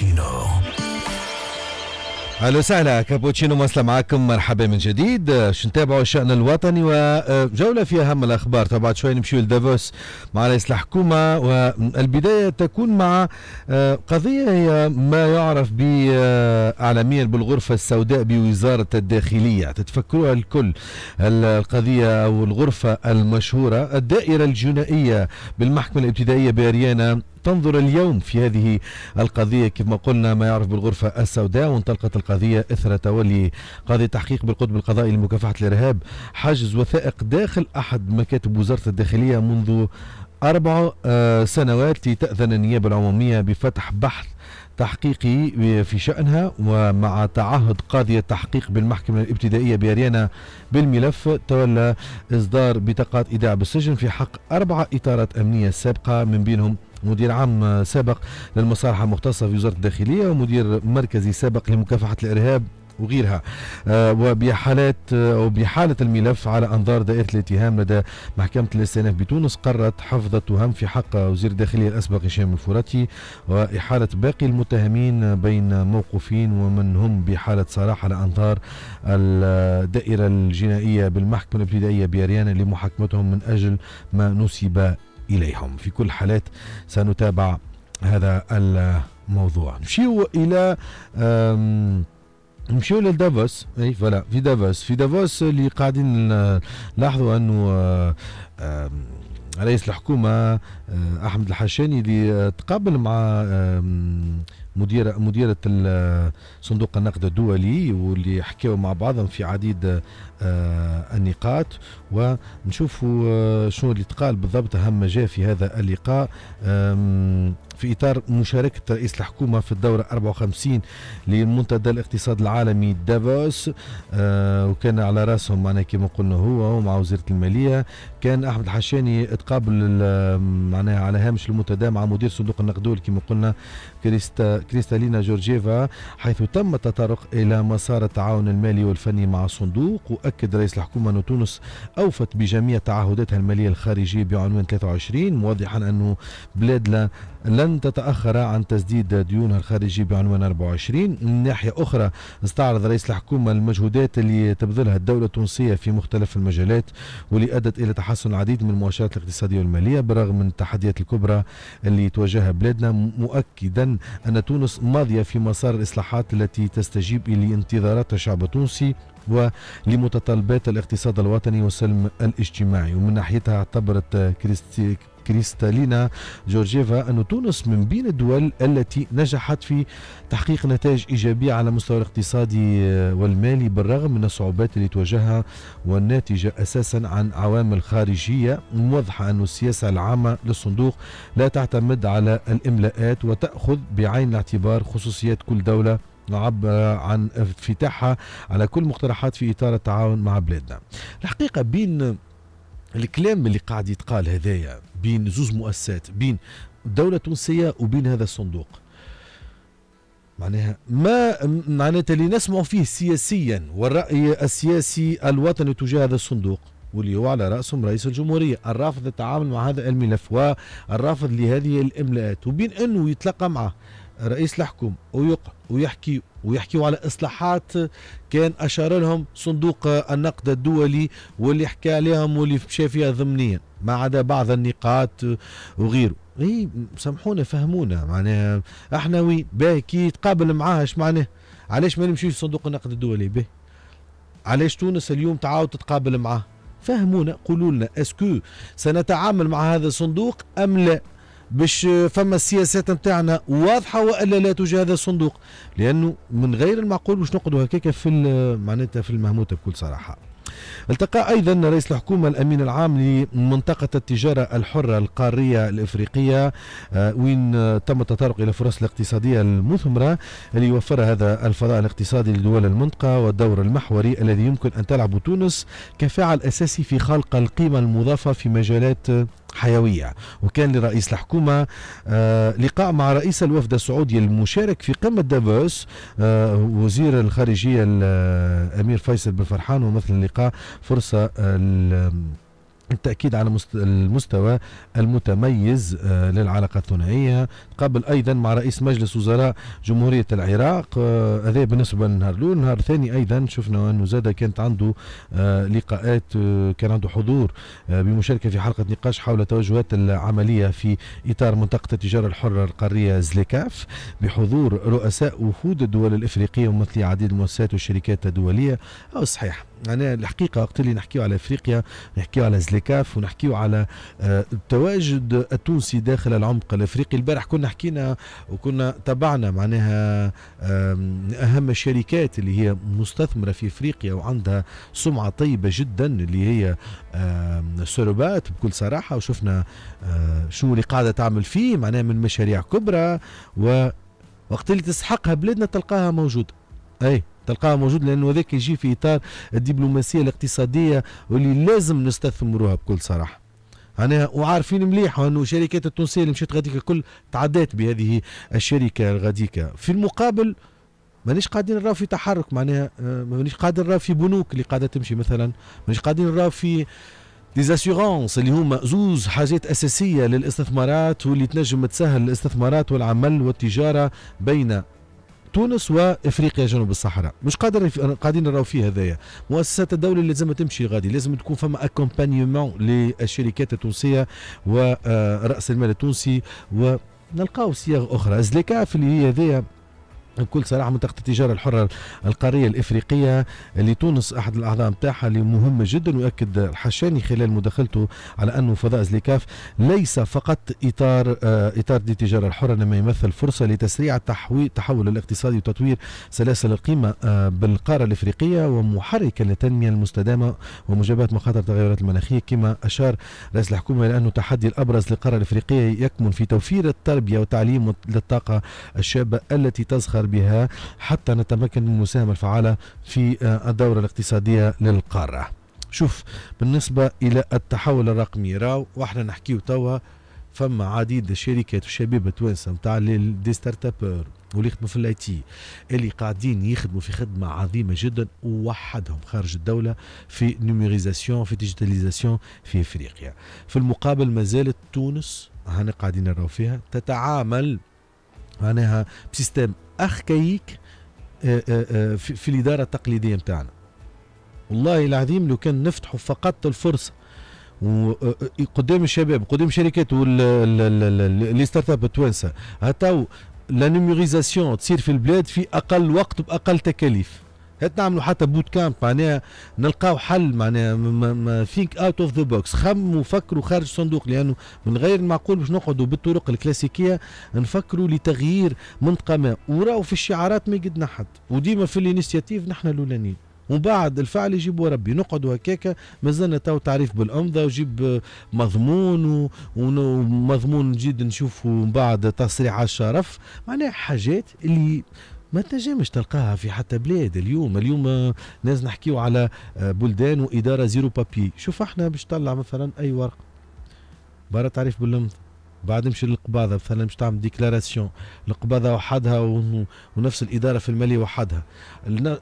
كابوتشينو اهلا وسهلا كابوتشينو مواصله معاكم مرحبا من جديد باش نتابعوا الشان الوطني وجوله في اهم الاخبار طبعا شوي نمشيو لدافوس مع رئيس الحكومه والبدايه تكون مع آه، قضيه هي ما يعرف ب اعلاميا بالغرفه السوداء بوزاره الداخليه تتفكروها الكل القضيه او الغرفه المشهوره الدائره الجنائيه بالمحكمه الابتدائيه باريانا تنظر اليوم في هذه القضية كما قلنا ما يعرف بالغرفة السوداء وانطلقت القضية إثر تولي قاضي تحقيق بالقطب القضائي لمكافحة الإرهاب حجز وثائق داخل أحد مكاتب وزارة الداخلية منذ أربع آه، سنوات لتأذن النيابة العمومية بفتح بحث تحقيقي في شأنها ومع تعهد قاضي التحقيق بالمحكمة الابتدائية بأريانا بالملف تولى إصدار بطاقات إيداع بالسجن في حق أربعة إطارات أمنية سابقة من بينهم مدير عام سابق للمصالح المختصة في وزارة الداخلية ومدير مركزي سابق لمكافحة الإرهاب وغيرها آه، وبحالات او آه، بحاله الملف على أنظار دائرة الاتهام لدى محكمة الاستئناف بتونس قررت حفظ التهم في حق وزير الداخلية الأسبق هشام الفراتي وإحالة باقي المتهمين بين موقوفين ومن هم بحالة صراحه على أنظار الدائرة الجنائية بالمحكمة الابتدائية بأريانا لمحاكمتهم من أجل ما نسب إليهم في كل حالات سنتابع هذا الموضوع نمشيو إلى نمشيو لدافوس اي فوالا في دافوس في دافوس اللي قاعدين نلاحظوا انه رئيس الحكومه آه، احمد الحشاني اللي تقابل مع مديرة مديرة صندوق النقد الدولي واللي حكاو مع بعضهم في عديد آه، النقاط ونشوفوا آه، شنو اللي تقال بالضبط أهم ما جاء في هذا اللقاء في إطار مشاركة رئيس الحكومة في الدورة 54 لمنتدى الاقتصاد العالمي دافوس آه، وكان على راسهم معناها كما قلنا هو ومع وزيرة المالية كان أحمد الحشاني تقابل معناها على هامش المنتدى مع مدير صندوق النقد كما قلنا كريستا كريستالينا جورجيفا حيث تم التطرق إلى مسار التعاون المالي والفني مع الصندوق وأكد رئيس الحكومة أن تونس أوفت بجميع تعهداتها المالية الخارجية بعنوان 23 موضحا أنه بلادنا لن تتأخر عن تسديد ديونها الخارجي بعنوان 24 من ناحية أخرى استعرض رئيس الحكومة المجهودات اللي تبذلها الدولة التونسية في مختلف المجالات واللي أدت إلى تحسن العديد من المؤشرات الاقتصادية والمالية برغم من التحديات الكبرى اللي تواجهها بلادنا مؤكدا أن تونس ماضية في مسار الإصلاحات التي تستجيب لانتظارات الشعب التونسي ولمتطلبات الاقتصاد الوطني والسلم الاجتماعي ومن ناحيتها اعتبرت كريستيك كريستالينا جورجيفا أن تونس من بين الدول التي نجحت في تحقيق نتائج إيجابية على المستوى الاقتصادي والمالي بالرغم من الصعوبات اللي تواجهها والناتجة أساسا عن عوامل خارجية موضحة أن السياسة العامة للصندوق لا تعتمد على الإملاءات وتأخذ بعين الاعتبار خصوصيات كل دولة عبر عن افتتاحها على كل مقترحات في إطار التعاون مع بلادنا الحقيقة بين الكلام اللي قاعد يتقال هذايا بين زوز مؤسسات بين دولة تونسية وبين هذا الصندوق معناها ما معناتها اللي نسمع فيه سياسيا والرأي السياسي الوطني تجاه هذا الصندوق واللي هو على رأسهم رئيس الجمهورية الرافض التعامل مع هذا الملف والرافض لهذه الإملاءات وبين أنه يتلقى معه رئيس الحكم ويقعد ويحكي ويحكيوا على اصلاحات كان اشار لهم صندوق النقد الدولي واللي حكى عليهم واللي مشى فيها ضمنيا ما عدا بعض النقاط وغيره اي سامحونا فهمونا معناها احنا وين باهي كي يتقابل معاه اش معناه علاش ما نمشيوش صندوق النقد الدولي به علاش تونس اليوم تعاود تتقابل معاه فهمونا قولوا لنا اسكو سنتعامل مع هذا الصندوق ام لا باش فما السياسات نتاعنا واضحه والا لا توجد هذا الصندوق لانه من غير المعقول باش نقعدوا هكاك في معناتها في المهموته بكل صراحه التقى ايضا رئيس الحكومه الامين العام لمنطقه التجاره الحره القاريه الافريقيه آه، وين تم التطرق الى فرص الاقتصاديه المثمره اللي يوفرها هذا الفضاء الاقتصادي لدول المنطقه والدور المحوري الذي يمكن ان تلعب تونس كفاعل اساسي في خلق القيمه المضافه في مجالات حيوية وكان لرئيس الحكومة آه، لقاء مع رئيس الوفد السعودي المشارك في قمة دافوس آه، وزير الخارجية الأمير آه، فيصل بن فرحان ومثل اللقاء فرصة التأكيد على المستوى المتميز آه، للعلاقة الثنائية قبل أيضا مع رئيس مجلس وزراء جمهورية العراق آه، هذا بالنسبة لنهار الأول نهار الثاني أيضا شفنا أنه زاد كانت عنده آه، لقاءات كان عنده حضور بمشاركة في حلقة نقاش حول توجهات العملية في إطار منطقة التجارة الحرة القارية زليكاف بحضور رؤساء وفود الدول الإفريقية وممثلي عديد المؤسسات والشركات الدولية أو صحيح انا يعني الحقيقه وقت اللي نحكيو على افريقيا نحكيو على زليكاف ونحكيو على آه، التواجد التونسي داخل العمق الافريقي البارح كنا حكينا وكنا تبعنا معناها اهم الشركات اللي هي مستثمره في افريقيا وعندها سمعه طيبه جدا اللي هي سوروبات بكل صراحه وشفنا آه، شو اللي قاعده تعمل فيه معناها من مشاريع كبرى ووقت اللي تسحقها بلادنا تلقاها موجوده اي تلقاه موجود لانه هذاك يجي في اطار الدبلوماسيه الاقتصاديه واللي لازم نستثمروها بكل صراحه انا وعارفين مليح انه الشركات التونسيه اللي مشيت غاديك الكل تعدات بهذه الشركه الغاديك في المقابل مانيش قاعدين نراو في تحرك معناها آه، مانيش قادر نراو في بنوك اللي قاعده تمشي مثلا مانيش قاعدين نراو في ديزاسيغونس اللي هما زوز حاجات اساسيه للاستثمارات واللي تنجم تسهل الاستثمارات والعمل والتجاره بين تونس وافريقيا جنوب الصحراء مش قادر قاعدين نراو فيه هذايا مؤسسات الدوله اللي لازم تمشي غادي لازم تكون فما اكومبانيمون للشركات التونسيه وراس المال التونسي ونلقاو صيغ اخرى في اللي هي هذايا بكل صراحه منطقه التجاره الحره القاريه الافريقيه اللي تونس احد الاعضاء نتاعها اللي مهمه جدا ويؤكد الحشاني خلال مداخلته على انه فضاء زليكاف ليس فقط اطار آه، اطار للتجاره الحره انما يمثل فرصه لتسريع التحويل التحول الاقتصادي وتطوير سلاسل القيمه آه، بالقاره الافريقيه ومحركا للتنميه المستدامه ومجابهه مخاطر التغيرات المناخيه كما اشار رئيس الحكومه الى انه التحدي الابرز للقاره الافريقيه يكمن في توفير التربيه والتعليم للطاقه الشابه التي تزخر بها حتى نتمكن من المساهمة الفعالة في آه، الدورة الاقتصادية للقارة شوف بالنسبة إلى التحول الرقمي راو وإحنا نحكيه توا فما عديد الشركات والشباب التوانسه نتاع دي ستارت واللي يخدموا في الاي تي اللي قاعدين يخدموا في خدمه عظيمه جدا ووحدهم خارج الدوله في نيميريزاسيون في ديجيتاليزاسيون في افريقيا في المقابل ما زالت تونس هاني قاعدين نراو فيها تتعامل معناها بسيستم اركايك آه، آه، آه، في الاداره التقليديه نتاعنا والله العظيم لو كان نفتحوا فقط الفرصه وقدام الشباب قدام الشركات لي ستارت اب التوانسه هتاو لا تصير في البلاد في اقل وقت باقل تكاليف هات نعملوا حتى بوت كامب معناها نلقاو حل معناها ثينك اوت اوف ذا بوكس خم وفكروا خارج الصندوق لانه من غير المعقول باش نقعدوا بالطرق الكلاسيكيه نفكروا لتغيير منطقه ما وراو في الشعارات ما يقدنا حد وديما في الانيسياتيف نحن الاولانيين ومن بعد الفعل يجيبوا ربي نقعدوا هكاكا مازلنا تو تعريف بالامضه وجيب مضمون ومضمون جديد نشوفوا من بعد تصريح الشرف معناها حاجات اللي ما تنجمش تلقاها في حتى بلاد اليوم اليوم آه، ناس نحكيو على آه، بلدان واداره زيرو بابي شوف احنا باش طلع مثلا اي ورقه برا تعريف باللمضه بعد نمشي للقباضه مثلا باش تعمل ديكلاراسيون القباضه وحدها ونفس الاداره في الماليه وحدها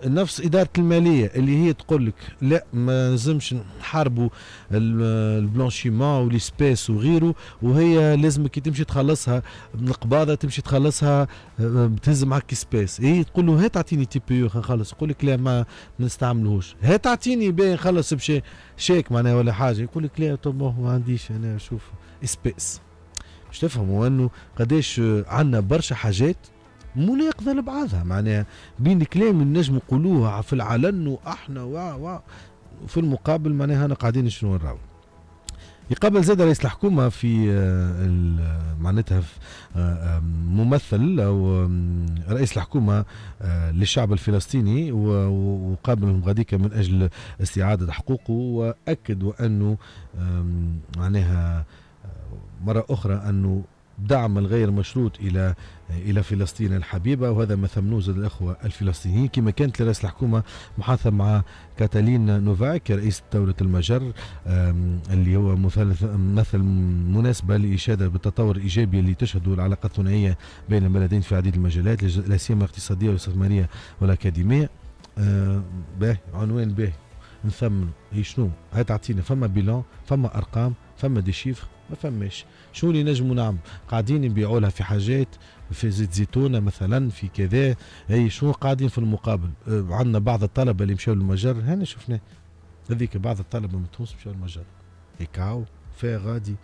نفس اداره الماليه اللي هي تقول لك لا ما لازمش نحاربوا البلانشيمون وليسبيس وغيره وهي لازم كي تمشي تخلصها من القباضه تمشي تخلصها بتهز آه، معك سبيس هي إيه، تقول له هات اعطيني تي بي خلص يقول لك لا ما نستعملوش هات اعطيني باهي نخلص بشيك معناها ولا حاجه يقول لك لا طب ما عنديش انا شوف سبيس باش تفهموا انه قداش عندنا برشا حاجات مناقضه لبعضها معناها بين كلام النجم نقولوه في العلن واحنا و و في المقابل معناها انا قاعدين شنو نراو يقابل زاد رئيس الحكومه في آه، آه، معناتها آه، ممثل او رئيس الحكومه للشعب الفلسطيني وقابلهم غاديك من اجل استعاده حقوقه واكد وانه معناها مرة أخرى أنه دعم الغير مشروط الى الى فلسطين الحبيبه وهذا ما ثمنوه الاخوه الفلسطينيين كما كانت لرئيس الحكومه محاثة مع كاتالين نوفاك رئيس دوله المجر اللي هو مثلث مثل مناسبه لاشاده بالتطور الايجابي اللي تشهده العلاقه الثنائيه بين البلدين في عديد المجالات لا سيما الاقتصاديه والاستثماريه والاكاديميه به عنوان به نثمنوا إيه، شنو هاي تعطينا فما بيلون فما ارقام فما دي شيفر ما فماش شو اللي نجموا نعمل قاعدين نبيعوا لها في حاجات في زيت زيتونه مثلا في كذا اي شو قاعدين في المقابل أه، عندنا بعض الطلبه اللي مشاو للمجر هنا شفناه هذيك بعض الطلبه من تونس مشاو للمجر هيكاو في غادي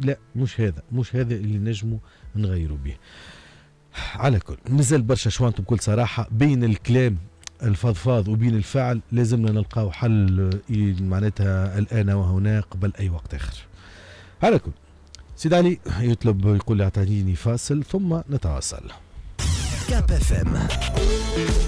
لا مش هذا مش هذا اللي نجموا نغيروا به على كل نزل برشا شوانت بكل صراحه بين الكلام الفضفاض وبين الفعل لازمنا نلقاو حل إيه، معناتها الان وهنا قبل اي وقت اخر على كل سيد علي يطلب يقول اعطيني فاصل ثم نتواصل كاب اف ام